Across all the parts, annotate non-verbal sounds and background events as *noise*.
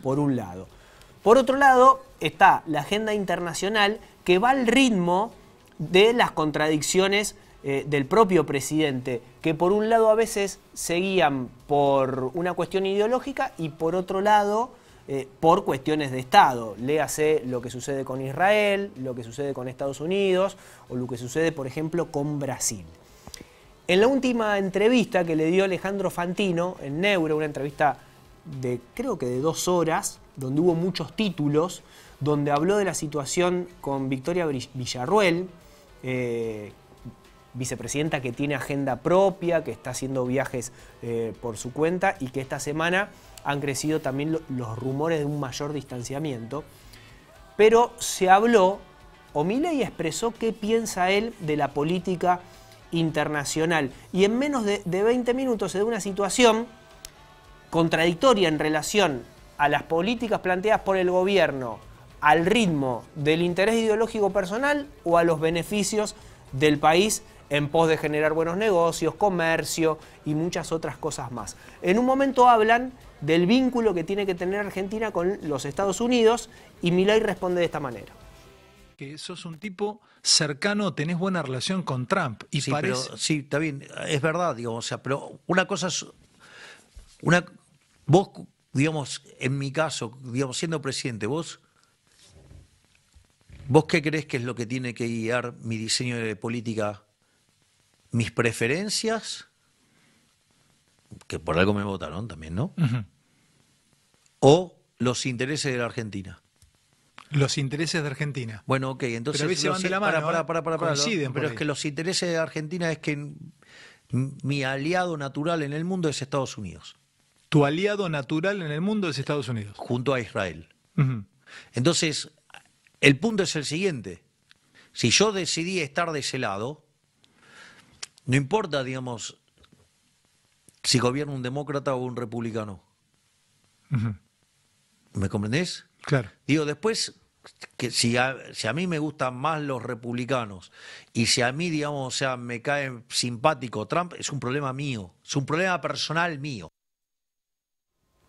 por un lado. Por otro lado, está la agenda internacional que va al ritmo de las contradicciones eh, del propio presidente, que por un lado a veces seguían por una cuestión ideológica y por otro lado eh, por cuestiones de Estado. Léase lo que sucede con Israel, lo que sucede con Estados Unidos o lo que sucede, por ejemplo, con Brasil. En la última entrevista que le dio Alejandro Fantino en Neuro, una entrevista de creo que de dos horas, donde hubo muchos títulos, donde habló de la situación con Victoria Villarruel, eh, vicepresidenta que tiene agenda propia, que está haciendo viajes eh, por su cuenta y que esta semana han crecido también los rumores de un mayor distanciamiento. Pero se habló, o y expresó qué piensa él de la política internacional. Y en menos de, de 20 minutos se da una situación contradictoria en relación a las políticas planteadas por el gobierno, al ritmo del interés ideológico personal o a los beneficios del país en pos de generar buenos negocios, comercio y muchas otras cosas más. En un momento hablan del vínculo que tiene que tener Argentina con los Estados Unidos y Milay responde de esta manera. Que sos un tipo cercano, tenés buena relación con Trump. Y sí, parece... está bien, es verdad, digo o sea, pero una cosa una, Vos, digamos, en mi caso, digamos, siendo presidente, vos, vos qué crees que es lo que tiene que guiar mi diseño de política, mis preferencias, que por algo me votaron también, ¿no? O los intereses de la Argentina. Los intereses de Argentina. Bueno, ok, entonces. Pero van de la mano. Para, ¿eh? para, para, para pero es que los intereses de Argentina es que mi aliado natural en el mundo es Estados Unidos. Tu aliado natural en el mundo es Estados Unidos. Junto a Israel. Entonces, el punto es el siguiente. Si yo decidí estar de ese lado, no importa, digamos, si gobierna un demócrata o un republicano. ¿Me comprendés? Claro. Digo, después, que si a, si a, mí me gustan más los republicanos y si a mí, digamos, o sea, me cae simpático Trump, es un problema mío, es un problema personal mío.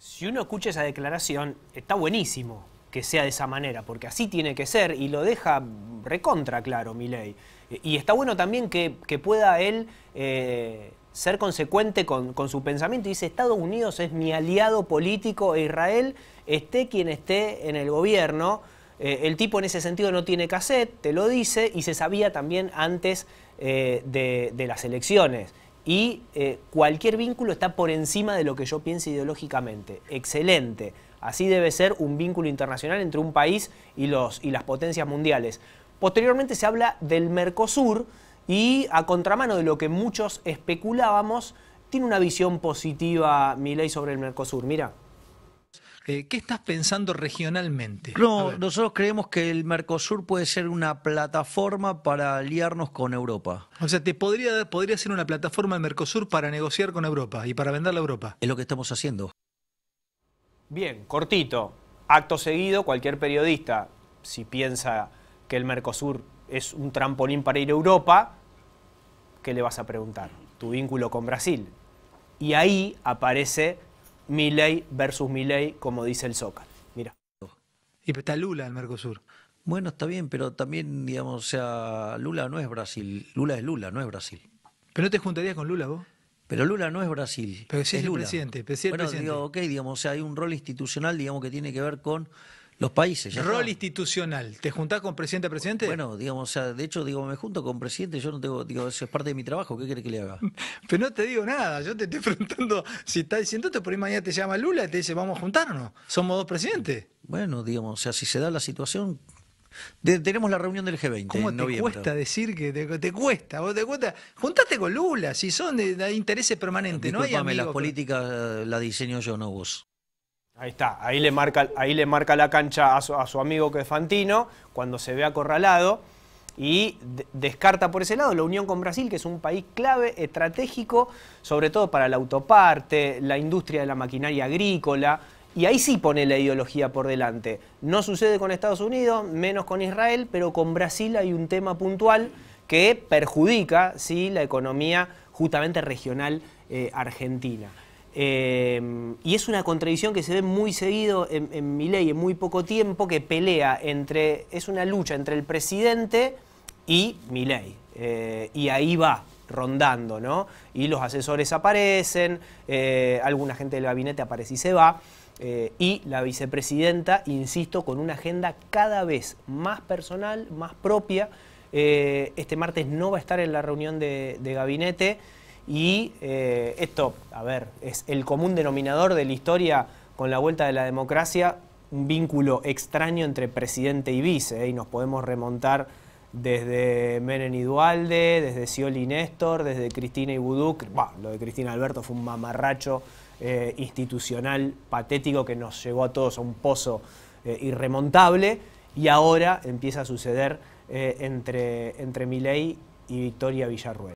Si uno escucha esa declaración, está buenísimo que sea de esa manera, porque así tiene que ser y lo deja recontra claro ley. Y está bueno también que, pueda él eh, ser consecuente con, su pensamiento. Dice, Estados Unidos es mi aliado político e Israel, esté quien esté en el gobierno. Eh, el tipo en ese sentido no tiene cassette, te lo dice, y se sabía también antes eh, de, de las elecciones y eh, cualquier vínculo está por encima de lo que yo piense ideológicamente. Excelente. Así debe ser un vínculo internacional entre un país y, los, y las potencias mundiales. Posteriormente se habla del Mercosur y a contramano de lo que muchos especulábamos, tiene una visión positiva ley sobre el Mercosur. Mira. Eh, ¿Qué estás pensando regionalmente? No, nosotros creemos que el Mercosur puede ser una plataforma para aliarnos con Europa. O sea, te podría, podría ser una plataforma el Mercosur para negociar con Europa y para venderle a Europa. Es lo que estamos haciendo. Bien, cortito. Acto seguido, cualquier periodista, si piensa que el Mercosur es un trampolín para ir a Europa, ¿qué le vas a preguntar? Tu vínculo con Brasil. Y ahí aparece ley versus ley, como dice el Zócalo. Mira. Y está Lula el Mercosur. Bueno, está bien, pero también, digamos, o sea, Lula no es Brasil. Lula es Lula, no es Brasil. ¿Pero no te juntarías con Lula vos? Pero Lula no es Brasil. Pero sí es, el Lula. presidente. es bueno, digo, ok, digamos, o sea, hay un rol institucional, digamos, que tiene que ver con los países. Ya Rol institucional. ¿Te juntás con presidente a presidente? Bueno, digamos, o sea, de hecho, digo, me junto con presidente, yo no tengo, digo, eso es parte de mi trabajo, ¿qué quiere que le haga? *laughs* Pero no te digo nada, yo te estoy *laughs* preguntando si está diciendo por ahí mañana te llama Lula y te dice, vamos a juntarnos, somos dos presidentes. Bueno, digamos, o sea, si se da la situación, tenemos la reunión del G20. ¿Cómo te cuesta decir que te, cuesta? ¿Vos te cuesta? Juntate con Lula, si son de, intereses permanentes. no hay amigos, las políticas eh, las diseño yo, no vos. Ahí está, ahí le marca, la cancha a su, amigo que es Fantino, cuando se ve acorralado, y descarta por ese lado la unión con Brasil, que es un país clave, estratégico, sobre todo para la autoparte, la industria de la maquinaria agrícola, y ahí sí pone la ideología por delante. No sucede con Estados Unidos, menos con Israel, pero con Brasil hay un tema puntual que perjudica ¿sí? la economía justamente regional eh, argentina. Em, y es una contradicción que se ve muy seguido en, mi ley, en muy poco tiempo, que pelea entre, es una lucha entre el presidente y mi ley. Eh, y ahí va rondando, ¿no? Y los asesores aparecen, eh, alguna gente del gabinete aparece y se va. Eh, y la vicepresidenta, insisto, con una agenda cada vez más personal, más propia. este martes no va a estar en la reunión de gabinete. Y eh, esto, a ver, es el común denominador de la historia con la vuelta de la democracia, un vínculo extraño entre presidente y vice, ¿eh? y nos podemos remontar desde Menem y Dualde, desde Scioli Néstor, desde Cristina y buduc lo de Cristina Alberto fue un mamarracho eh, institucional patético que nos llevó a todos a un pozo irremontable, y ahora empieza a suceder entre, entre Milei y Victoria Villarruel.